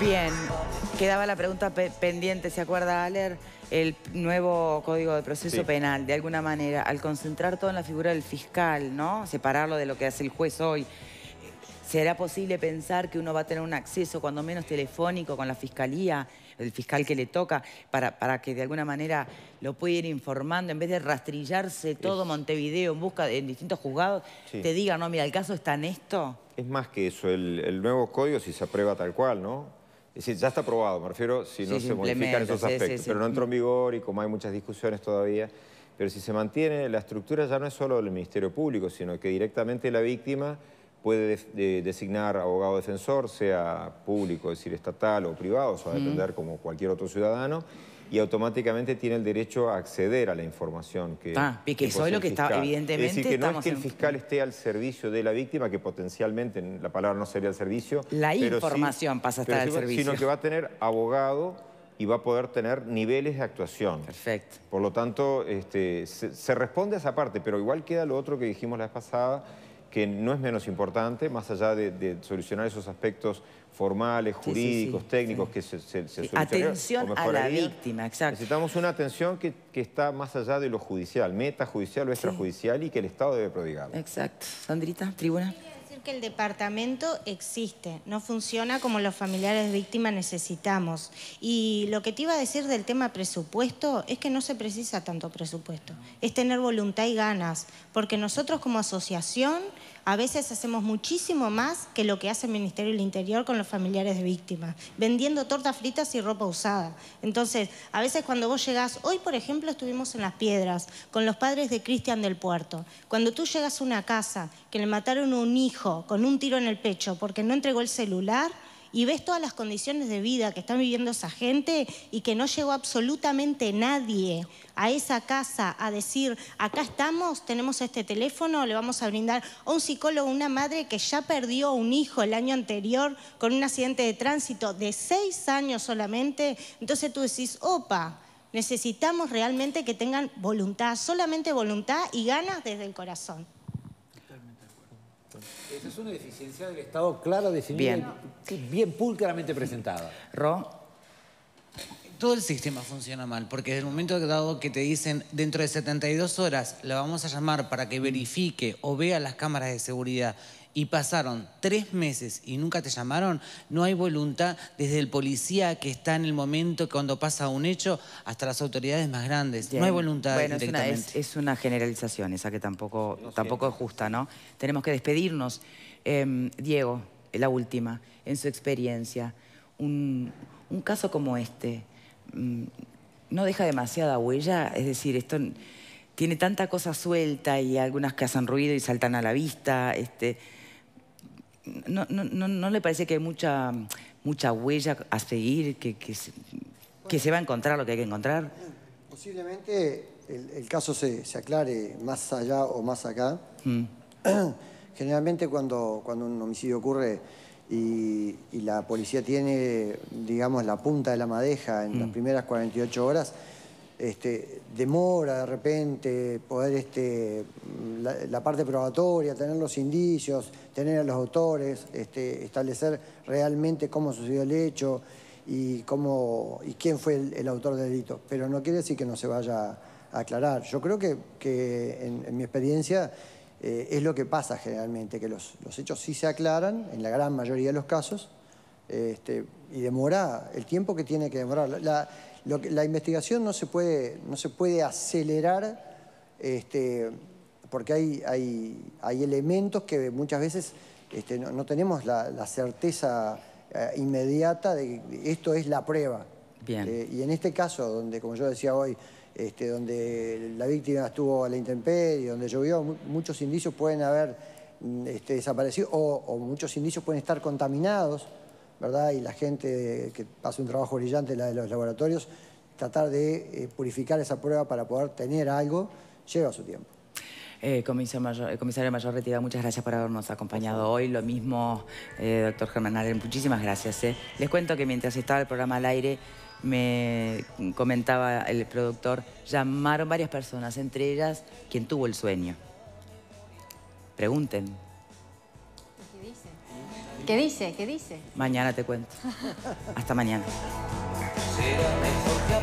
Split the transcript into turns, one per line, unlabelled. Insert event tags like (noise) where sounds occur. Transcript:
Bien, quedaba la pregunta pendiente, ¿se acuerda Aler, El nuevo Código de Proceso Penal, de alguna manera, al concentrar todo en la figura del fiscal, ¿no? Separarlo de lo que hace el juez hoy. ¿Será posible pensar que uno va a tener un acceso, cuando menos telefónico, con la fiscalía, el fiscal que le toca, para, para que de alguna manera lo pueda ir informando, en vez de rastrillarse todo Montevideo en busca de distintos juzgados, te diga, no, mira, el caso está en esto?
Es más que eso, el, el nuevo código, si se aprueba tal cual, ¿no? ya está aprobado, me refiero, si no se modifican esos aspectos. pero no entró en vigor y como hay muchas discusiones todavía, pero si se mantiene, la estructura ya no es solo del Ministerio Público, sino que directamente la víctima puede designar abogado defensor, sea público, es decir, estatal o privado, o sea, depender como cualquier otro ciudadano, y automáticamente tiene el derecho a acceder a la información que... Ah, es lo que está, evidentemente... que no es que el fiscal esté al servicio de la víctima, que potencialmente, la palabra no sería al servicio... La información pasa a estar al servicio. Sino que va a tener abogado y va a poder tener niveles de actuación. Perfecto. Por lo tanto, este, se, se responde a esa parte, pero igual queda lo otro que dijimos la vez pasada, que no es menos importante, más allá de, solucionar esos aspectos formales, jurídicos, técnicos que se, se, Atención a la víctima, exacto. Necesitamos una atención que, que, está más allá de lo judicial, meta judicial o extrajudicial y que el Estado debe prodigar. Exacto. Sandrita, tribuna
decir que el departamento existe, no funciona como los familiares víctimas necesitamos. Y lo que te iba a decir del tema presupuesto es que no se precisa tanto presupuesto, es tener voluntad y ganas, porque nosotros como asociación a veces hacemos muchísimo más que lo que hace el Ministerio del Interior con los familiares de víctimas, vendiendo tortas fritas y ropa usada. Entonces, a veces cuando vos llegás, hoy por ejemplo estuvimos en Las Piedras con los padres de Cristian del Puerto. Cuando tú llegas a una casa que le mataron a un hijo con un tiro en el pecho porque no entregó el celular, y ves todas las condiciones de vida que están viviendo esa gente y que no llegó absolutamente nadie a esa casa a decir, acá estamos, tenemos este teléfono, le vamos a brindar a un psicólogo, una madre que ya perdió un hijo el año anterior con un accidente de tránsito de seis años solamente, entonces tú decís, opa, necesitamos realmente que tengan voluntad, solamente voluntad y ganas desde el corazón.
Esa es una deficiencia del Estado clara, definida bien. bien pulcramente presentada todo el sistema
funciona mal, porque desde el momento dado que te dicen dentro de 72 horas la vamos a llamar para que verifique o vea las cámaras de seguridad y pasaron tres meses y nunca te llamaron, no hay voluntad desde el policía que está en el momento cuando pasa un hecho hasta las autoridades más grandes. No hay voluntad bueno, es una, es, una, generalización esa que tampoco, tampoco es justa, ¿no? Tenemos que despedirnos. Em, Diego, la última, en su experiencia, un caso como este... Mm, no deja demasiada huella, es decir, esto tiene tanta cosa suelta y algunas que hacen ruido y saltan a la vista. Este, no, le parece que hay mucha, mucha huella a seguir, que, que, se, va a encontrar lo que hay que encontrar? Mm.
Posiblemente el, caso se, aclare más allá o más acá. Mm. (clears throat) Generalmente cuando, cuando un homicidio ocurre y, la policía tiene, digamos, la punta de la madeja en las mm. primeras 48 horas, este, demora de repente poder este, la, parte probatoria, tener los indicios, tener a los autores, este, establecer realmente cómo sucedió el hecho y, cómo, y quién fue el, autor del delito. Pero no quiere decir que no se vaya a aclarar. Yo creo que, en mi experiencia eh, es lo que pasa generalmente, que los, hechos sí se aclaran, en la gran mayoría de los casos, este, y demora el tiempo que tiene que demorar. La, investigación no se puede, no se puede acelerar este, porque hay, elementos que muchas veces este, no, tenemos la, certeza eh, inmediata de que esto es la prueba. Eh, y en este caso, donde, como yo decía hoy, este, donde la víctima estuvo a la intemperie, donde llovió, muchos indicios pueden haber mm, este, desaparecido o, muchos indicios pueden estar contaminados, ¿verdad? Y la gente que hace un trabajo brillante, la de los laboratorios, tratar de eh, purificar esa prueba para poder tener algo, lleva su tiempo.
Eh, comisario Mayor, muchas gracias por habernos acompañado hoy. Lo mismo, doctor Germán Allen, muchísimas gracias. Les cuento que mientras estaba el programa al aire, me comentaba el productor, llamaron varias personas, entre ellas quien tuvo el sueño. Pregunten. ¿Qué dice? ¿Qué dice? ¿Qué dice? Mañana te cuento. Hasta mañana.